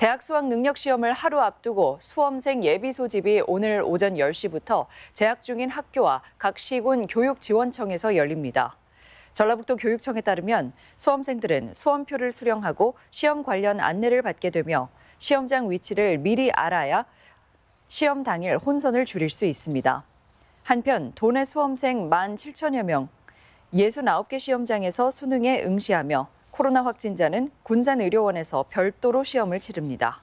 대학 수학 능력 시험을 하루 앞두고 수험생 예비 소집이 오늘 오전 10시부터 재학 중인 학교와 각 시군 교육지원청에서 열립니다. 전라북도 교육청에 따르면 수험생들은 수험표를 수령하고 시험 관련 안내를 받게 되며 시험장 위치를 미리 알아야 시험 당일 혼선을 줄일 수 있습니다. 한편 도내 수험생 1만 7천여 명, 69개 시험장에서 수능에 응시하며 코로나 확진자는 군산의료원에서 별도로 시험을 치릅니다.